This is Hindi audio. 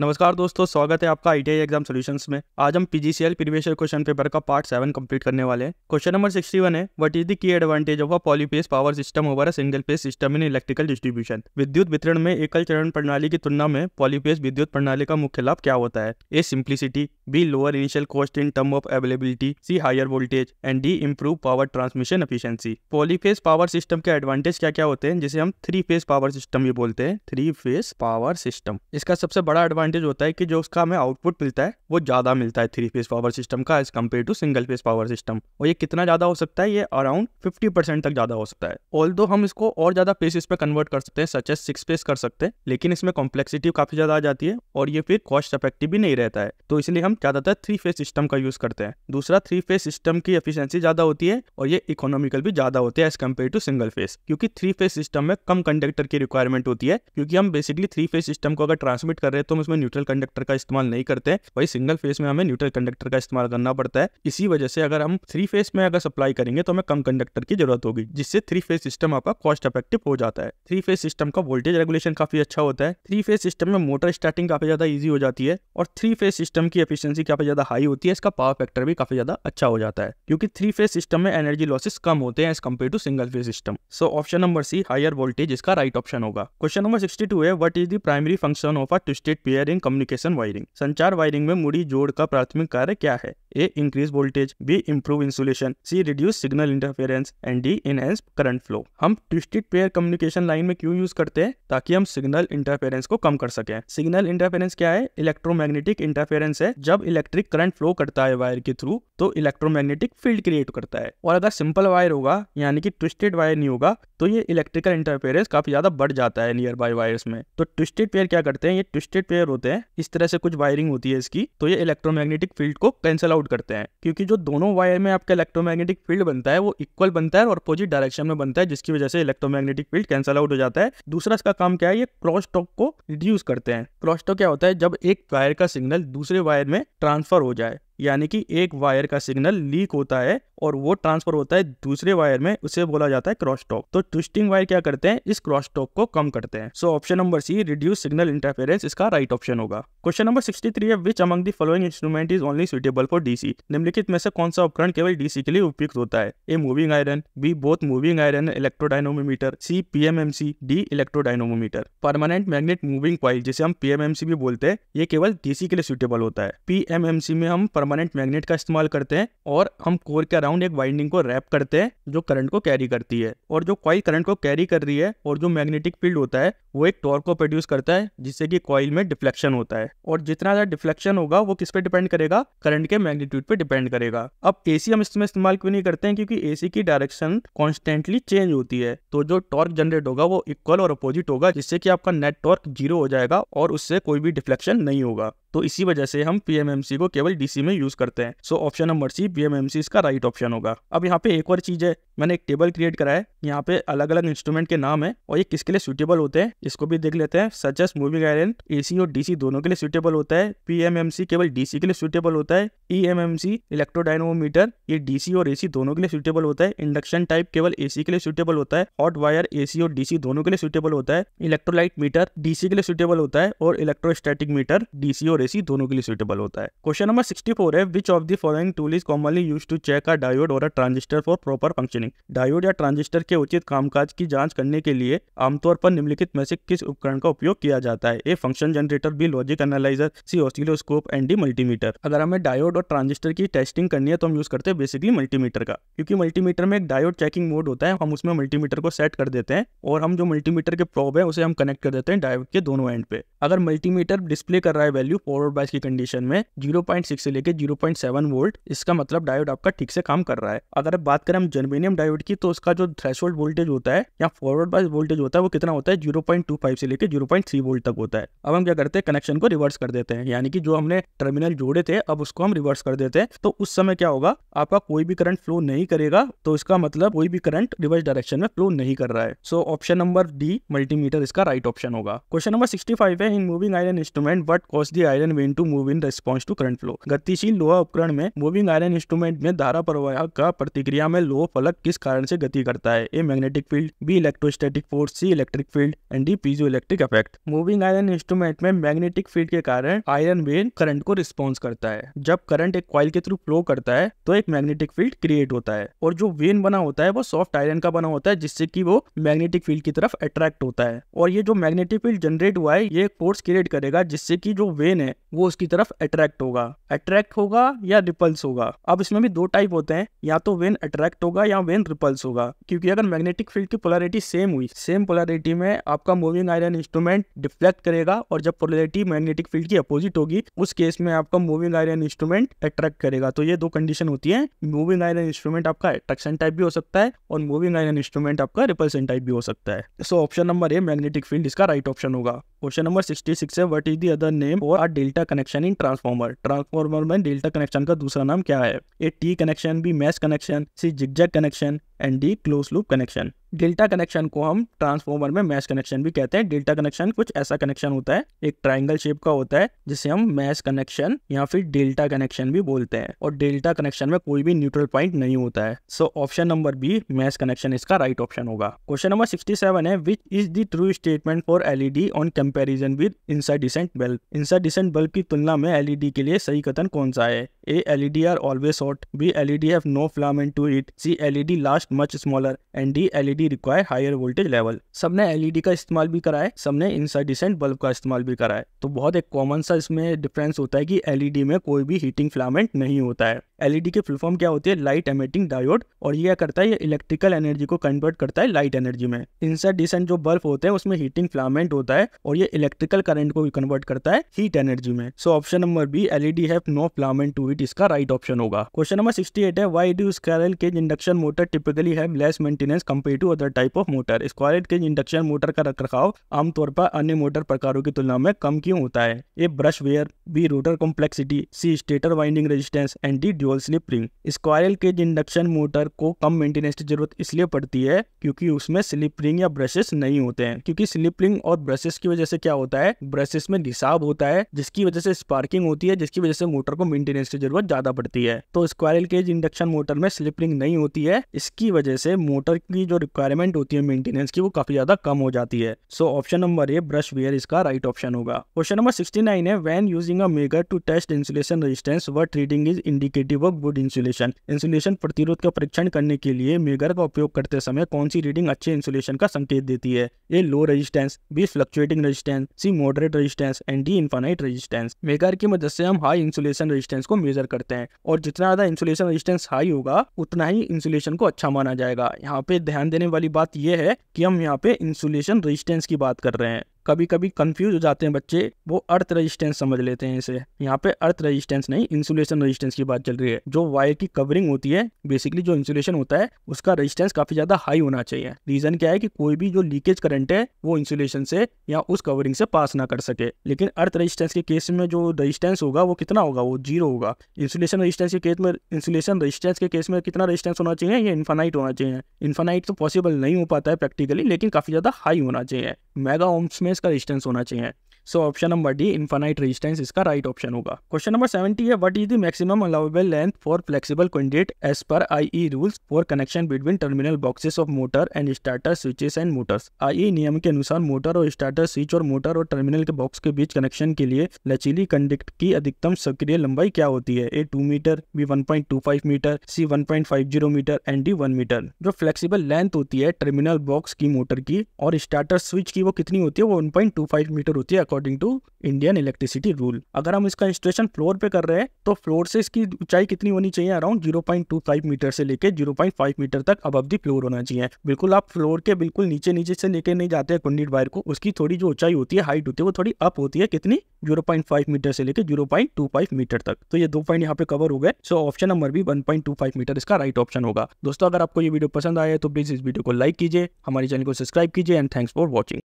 नमस्कार दोस्तों स्वागत है आपका आईटीआई एग्जाम सॉल्यूशंस में आज हम पीजीसीएल प्रीवियस क्वेश्चन पेपर का पार्ट सेवन कंप्लीट करने वाले हैं क्वेश्चन नंबर सिक्सटी वन है what is the key advantage of a polyphase power system over a single phase system in electrical distribution विद्युत वितरण में एकल चरण प्रणाली की तुलना में पॉलीपेस विद्युत प्रणाली का मुख्य लाभ क्या होता है A simplicity B lower initial cost in term of availability C higher voltage and D improve power transmission efficiency polyphase power system के एडवांटेज क्या क्या होते हैं जिसे हम थ्री फेस पावर सिस्टम भी बोलते हैं थ्री फेस पावर सिस्टम इसका सबसे बड़ा एडवांटेज होता है कि जो उसका हमें आउटपुट मिलता है वो ज़्यादा मिलता है थ्री फेज पावर सिस्टम का as compare to single phase power system और ये कितना ज़्यादा हो सकता है ये अराउंड फिफ्टी परसेंट तक ज़्यादा हो सकता है ऑल हम इसको और ज़्यादा पेसिस पे कन्वर्ट कर सकते हैं सच एज सिक्स पेस कर सकते हैं लेकिन इसमें कॉम्प्लेक्सिटी काफ़ी ज़्यादा आ जाती है और ये फिर कॉस्ट इफेक्टिव भी नहीं रहता है तो इसलिए हम ज़्यादातर थ्री फेज सिस्टम का यूज़ करते हैं दूसरा थ्री फेज सिस्टम की एफिशिएंसी ज़्यादा होती है और ये इकोनॉमिकल भी ज़्यादा होती है as compare to single phase क्योंकि थ्री फेज सिस्टम में कम कंडक्टर की रिक्वायरमेंट होती है क्योंकि हम बेसिकली थ्री फेज सिस्टम को अगर ट्रांसमिट कर रहे हैं तो हम उसमें में न्यूट्रल कंडक्टर का इस्तेमाल नहीं करते वही सिंगल फेज में हमें न्यूट्रल कंडक्टर का इस्तेमाल करना पड़ता है इसी वजह से अगर हम थ्री फेज में अगर सप्लाई करेंगे तो हमें कम कंडक्टर की जरूरत होगी जिससे थ्री फेज सिस्टम आपका कॉस्ट इफेक्टिव हो जाता है थ्री फेज सिस्टम का वोल्टेज रेगुलेशन काफी अच्छा होता है थ्री फेज सिस्टम में मोटर स्टार्टिंग काफी ज्यादा ईजी हो जाती है और थ्री फेज सिस्टम की एफिशियंसी काफी ज्यादा हाई होती है इसका पावर फैक्टर भी काफी ज्यादा अच्छा हो जाता है क्योंकि थ्री फेज सिस्टम में एनर्जी लॉसेस कम होते हैं as compare to single phase system so option number C higher voltage इसका राइट ऑप्शन होगा क्वेश्चन नंबर सिक्सटी टू है what is the primary function of a twisted pair wiring communication wiring संचार वायरिंग में मुड़ी जोड़ का प्राथमिक कार्य क्या है A increase voltage B improve insulation C reduce signal interference and D enhance current flow हम ट्विस्टेड पेयर कम्युनिकेशन लाइन में क्यों यूज करते हैं ताकि हम सिग्नल इंटरफेरेंस को कम कर सके सिग्नल इंटरफेरेंस क्या है इलेक्ट्रोमैग्नेटिक इंटरफेरेंस है जब इलेक्ट्रिक करंट फ्लो करता है वायर के थ्रू तो इलेक्ट्रोमैग्नेटिक फील्ड क्रिएट करता है और अगर सिंपल वायर होगा यानी कि ट्विस्टेड वायर नहीं होगा तो ये इलेक्ट्रिकल इंटरफेरेंस काफी ज्यादा बढ़ जाता है नियर बाय वायर्स में तो ट्विस्टेड पेयर क्या करते हैं ये ट्विस्टेड पेयर होते हैं इस तरह से कुछ वायरिंग होती है इसकी तो ये इलेक्ट्रोमैग्नेटिक फील्ड को कैंसिल आउट करते हैं क्योंकि जो दोनों वायर में आपका इलेक्ट्रोमैग्नेटिक फील्ड बनता है वो इक्वल बनता है और अपोजिट डायरेक्शन में बनता है जिसकी वजह से इलेक्ट्रोमैग्नेटिक फील्ड कैंसिल आउट हो जाता है दूसरा इसका काम क्या है ये क्रॉस टॉक को रिड्यूस करते हैं क्रॉस टॉक क्या होता है जब एक वायर का सिग्नल दूसरे वायर में ट्रांसफर हो जाए यानी कि एक वायर का सिग्नल लीक होता है और वो ट्रांसफर होता है दूसरे वायर में उसे बोला जाता है क्रॉस टॉक तो ट्विस्टिंग वायर क्या करते हैं इस क्रॉस टॉक को कम करते हैं so option number C reduce signal interference इसका राइट right ऑप्शन होगा क्वेश्चन नंबर 63 है which among the following instrument is only suitable for DC निम्नलिखित में से कौन सा उपकरण केवल डीसी के लिए उपयुक्त होता है A moving iron B both moving iron electrodynamometer C PMMC D electrodynamometer permanent magnet moving coil जिसे हम पीएमएमसी भी बोलते हैं ये केवल डीसी के लिए सुटेबल होता है पीएमएमसी में हम परमानेंट मैग्नेट का इस्तेमाल करते हैं और हम कोर के अराउंड एक वाइंडिंग को रैप करते हैं जो करंट को कैरी करती है और जो कॉइल करंट को कैरी कर रही है और जो मैग्नेटिक फील्ड होता है वो एक टॉर्क को प्रोड्यूस करता है जिससे कि कॉइल में डिफ्लेक्शन होता है और जितना ज्यादा डिफ्लेक्शन होगा वो किस पे डिपेंड करेगा करंट के मैग्नीट्यूड पे डिपेंड करेगा अब एसी हम इसमें इस्तेमाल क्यों नहीं करते हैं क्योंकि एसी की डायरेक्शन कॉन्स्टेंटली चेंज होती है तो जो टॉर्क जनरेट होगा वो इक्वल और अपोजिट होगा जिससे कि आपका नेट टॉर्क जीरो हो जाएगा और उससे कोई भी डिफ्लेक्शन नहीं होगा तो इसी वजह से हम पीएमएमसी को केवल डीसी में यूज करते हैं so option number C PMMC इसका राइट ऑप्शन होगा अब यहाँ पे एक और चीज है मैंने एक टेबल क्रिएट करा है यहाँ पे अलग अलग इंस्ट्रूमेंट के नाम है और ये किसके लिए सुटेबल होते हैं इसको भी देख लेते हैं सचेस मूविंग आयरन एसी और डीसी दोनों के लिए सुटेबल होता है पीएमएमसी केवल डीसी के लिए सुटेबल होता है ईएमएमसी e इलेक्ट्रोडाइनोमीटर ये डीसी और एसी दोनों के लिए सुटेबल होता है इंडक्शन टाइप केवल एसी के लिए सुटेबल होता है हॉट वायर एसी और डीसी दोनों के लिए सुटेबल होता है इलेक्ट्रोलाइट मीटर डीसी के लिए सुटेबल होता है और इलेक्ट्रोस्टैटिक मीटर डीसी और एक्यूरेसी दोनों के लिए सुटेबल होता है क्वेश्चन नंबर सिक्सटी फोर है which of the following tool is commonly use to check a diode और a transistor for proper functioning diode या ट्रांजिस्टर के उचित कामकाज की जांच करने के लिए आमतौर पर निम्नलिखित में से किस उपकरण का उपयोग किया जाता है A function generator B logic analyzer C oscilloscope and D multimeter अगर हमें डायोड और ट्रांजिस्टर की टेस्टिंग करनी है तो हम यूज करते हैं बेसिकली मल्टीमीटर का क्योंकि मल्टीमीटर में एक डायोड चेकिंग मोड होता है हम उसमें मल्टीमीटर को सेट कर देते हैं और हम जो मल्टीमीटर के प्रॉब है उसे हम कनेक्ट कर देते हैं डायोड के दोनों एंड पे अगर मल्टीमीटर डिस्प्ले कर रहा है वैल्यू फॉरवर्ड बाइस की कंडीशन में 0.6 से लेकर 0.7 वोल्ट इसका मतलब डायोड आपका ठीक से काम कर रहा है अगर बात करें हम जर्मेनियम डायोड की तो उसका जो थ्रेश वोल्टेज होता है या फॉरवर्ड बाइस वोल्टेज होता है वो कितना होता है जीरो से लेकर जीरो वोल्ट तक होता है अब हम क्या करते हैं कनेक्शन को रिवर्स कर देते हैं यानी कि जो हमने टर्मिनल जोड़े थे अब उसको हम रिवर्स कर देते हैं तो उस समय क्या होगा आपका कोई भी करंट फ्लो नहीं करेगा तो इसका मतलब कोई भी करंट रिवर्स डायरेक्शन में फ्लो नहीं कर रहा है so option number D multimeter इसका राइट ऑप्शन होगा क्वेश्चन नंबर सिक्सटी है in moving iron instrument but cost the iron iron vane to move in response to current flow गतिशील लोहा उपकरण में मूविंग आयरन इंस्ट्रूमेंट में धारा प्रवाह का प्रतिक्रिया में लोह फलक किस कारण से गति करता है A magnetic field B electrostatic force C electric field and D piezo electric effect moving iron instrument में मैग्नेटिक फील्ड के कारण आयरन वेन करंट को रिस्पॉन्स करता है जब करंट एक कॉइल के थ्रू फ्लो करता है तो एक मैग्नेटिक फील्ड क्रिएट होता है और जो वेन बना होता है वो सॉफ्ट आयरन का बना होता है जिससे कि वो मैग्नेटिक फील्ड की तरफ अट्रैक्ट होता है और ये जो मैग्नेटिक फील्ड जनरेट हुआ है ये फोर्स क्रिएट करेगा जिससे कि जो वेन है वो उसकी तरफ अट्रैक्ट होगा अट्रैक्ट होगा या रिपल्स होगा अब इसमें भी दो टाइप होते हैं या तो वेन अट्रैक्ट होगा या वेन रिपल्स होगा क्योंकि अगर मैग्नेटिक फील्ड की पोलरिटी सेम हुई सेम पोलरिटी में आपका मूविंग आयरन इंस्ट्रूमेंट डिफ्लेक्ट करेगा और जब पोलरिटी मैग्नेटिक फील्ड की अपोजिट होगी उस केस में आपका मूविंग आयरन इंस्ट्रूमेंट अट्रैक्ट करेगा तो ये दो कंडीशन होती है मूविंग आयरन इंस्ट्रूमेंट आपका अट्रैक्शन टाइप भी हो सकता है और मूविंग आयरन इंस्ट्रूमेंट आपका रिपल्सन टाइप भी हो सकता है so option number A magnetic field इसका राइट ऑप्शन होगा क्वेश्चन नंबर 66 है what is the other name or a delta connection in transformer transformer में डेल्टा कनेक्शन का दूसरा नाम क्या है A T connection B mesh connection C zigzag connection and D close loop connection delta connection को हम ट्रांसफॉर्मर में मैश कनेक्शन भी कहते हैं डेल्टा कनेक्शन कुछ ऐसा कनेक्शन होता है एक ट्राइंगल शेप का होता है जिसे हम मैश कनेक्शन या फिर डेल्टा कनेक्शन भी बोलते हैं और डेल्टा कनेक्शन में कोई भी न्यूट्रल पॉइंट नहीं होता है so option number B mesh connection इसका राइट ऑप्शन होगा क्वेश्चन नंबर सिक्सटी सेवन है which is the true statement for LED on comparison with decent bulb decent bulb की तुलना में एलईडी e के लिए सही कथन कौन सा है A LED are always short B LED have no filament to it C LED last much smaller and D LED LED require higher voltage level सबने एलईडी e का इस्तेमाल भी करा है सबने इंसाइडिसेंट बल्ब का इस्तेमाल भी करा है तो बहुत एक कॉमन सा इसमें डिफरेंस होता है कि एलईडी e में कोई भी हीटिंग फिलामेंट नहीं होता है एलईडी e की फुलफॉर्म क्या होती है लाइट एमिटिंग डायोड और यह करता है ये इलेक्ट्रिकल एनर्जी को कन्वर्ट करता है लाइट एनर्जी में इंसाइडिसेंट जो बल्ब होते हैं उसमें हीटिंग फिलामेंट होता है और ये इलेक्ट्रिकल करंट को भी कन्वर्ट करता है हीट एनर्जी में so option number B LED have no filament to it इसका राइट ऑप्शन होगा क्वेश्चन नंबर सिक्सटी है why do squirrel cage induction motor typically have less maintenance compare to other type of motor squirrel cage induction motor का रख रखाव आमतौर पर अन्य मोटर प्रकारों की तुलना में कम क्यों होता है A brush wear B rotor complexity C stator winding resistance and D dual slip ring squirrel cage induction motor को कम मेंटेनेंस की जरूरत इसलिए पड़ती है क्योंकि उसमें स्लिप रिंग या ब्रशेस नहीं होते हैं क्योंकि स्लिप रिंग और ब्रशेस की वजह से क्या होता है ब्रशेस में घिसाव होता है जिसकी वजह से स्पार्किंग होती है जिसकी वजह से मोटर को मेंटेनेंस की जरूरत ज्यादा पड़ती है तो स्क्वायरल केज इंडक्शन मोटर में स्लिप रिंग नहीं होती है इसकी वजह से मोटर की जो रिक्वायरमेंट होती है मेंटेनेंस की वो काफी ज्यादा कम हो जाती है so option number A brush wear इसका राइट ऑप्शन होगा क्वेश्चन नंबर सिक्सटी नाइन है when using a megger to test insulation resistance what reading is indicative of good insulation insulation प्रतिरोध का परीक्षण करने के लिए मेगर का उपयोग करते समय कौन सी रीडिंग अच्छे इंसुलेशन का संकेत देती है A low resistance B fluctuating resistance C moderate resistance and D infinite resistance megger की मदद से हम हाई इंसुलेशन रेजिस्टेंस को मेजर करते हैं और जितना ज्यादा इंसुलेशन रेजिस्टेंस हाई होगा उतना ही इंसुलेशन को अच्छा माना जाएगा यहाँ पे ध्यान देने वाली बात यह है कि हम यहाँ पे इंसुलेशन रेजिस्टेंस की बात कर रहे हैं कभी कभी कंफ्यूज हो जाते हैं बच्चे वो अर्थ रजिस्टेंस समझ लेते हैं इसे यहाँ पे अर्थ रजिस्टेंस नहीं इंसुलेशन रजिस्टेंस की बात चल रही है जो वायर की कवरिंग होती है बेसिकली जो इंसुलेशन होता है उसका रजिस्टेंस काफी ज्यादा हाई होना चाहिए रीजन क्या है कि कोई भी जो लीकेज करंट है वो इंसुलेशन से या उस कवरिंग से पास ना कर सके लेकिन अर्थ रजिस्टेंस के केस में जो रजिस्टेंस होगा वो कितना होगा वो जीरो होगा इंसुलेशन रजिस्टेंस के केस में इंसुलेशन रजिस्टेंस के केस में कितना रजिस्टेंस होना चाहिए ये इन्फानाइट होना चाहिए इन्फानाइट तो पॉसिबल नहीं हो पाता है प्रैक्टिकली लेकिन काफी ज्यादा हाई होना चाहिए मेगा ओम्स में का डिस्टेंस होना चाहिए so option number D infinite resistance इसका राइट ऑप्शन होगा क्वेश्चन नंबर सेवेंटी है what is the maximum allowable length for flexible candidate as per I rules for connection between terminal boxes of motor and starter switches and motors I नियम के अनुसार मोटर और स्टार्टर स्विच और मोटर और टर्मिनल के बॉक्स के बीच कनेक्शन के लिए लचीली कंडक्ट की अधिकतम सक्रिय लंबाई क्या होती है A two metre B one metre C one metre and D one metre जो फ्लेक्सिबल लेंथ होती है टर्मिनल बॉक्स की मोटर की और स्टार्टर स्विच की वो कितनी होती है वो वन मीटर होती है according to Indian electricity rule अगर हम इसका इंस्टॉलेशन फ्लोर पे कर रहे हैं तो फ्लोर से इसकी ऊंचाई कितनी होनी चाहिए around zero point two five metre से लेकर जीरो पॉइंट फाइव मीटर तक अब अब फ्लोर होना चाहिए बिल्कुल आप फ्लोर के बिल्कुल नीचे नीचे से लेके नहीं जाते हैं वायर को उसकी थोड़ी जो ऊंचाई होती है हाइट होती है वो थोड़ी अप होती है कितनी जीरो पॉइंट फाइव मीटर से लेकर zero point two five metre तक तो ये दो पॉइंट यहाँ पे कवर हो गए so option number B one point two five metre इसका राइट ऑप्शन होगा दोस्तों अगर आपको ये वीडियो पसंद आया तो प्लीज इस वीडियो को लाइक कीजिए हमारे चैनल को सब्सक्राइब कीजिए एंड थैंक्स फॉर वॉचिंग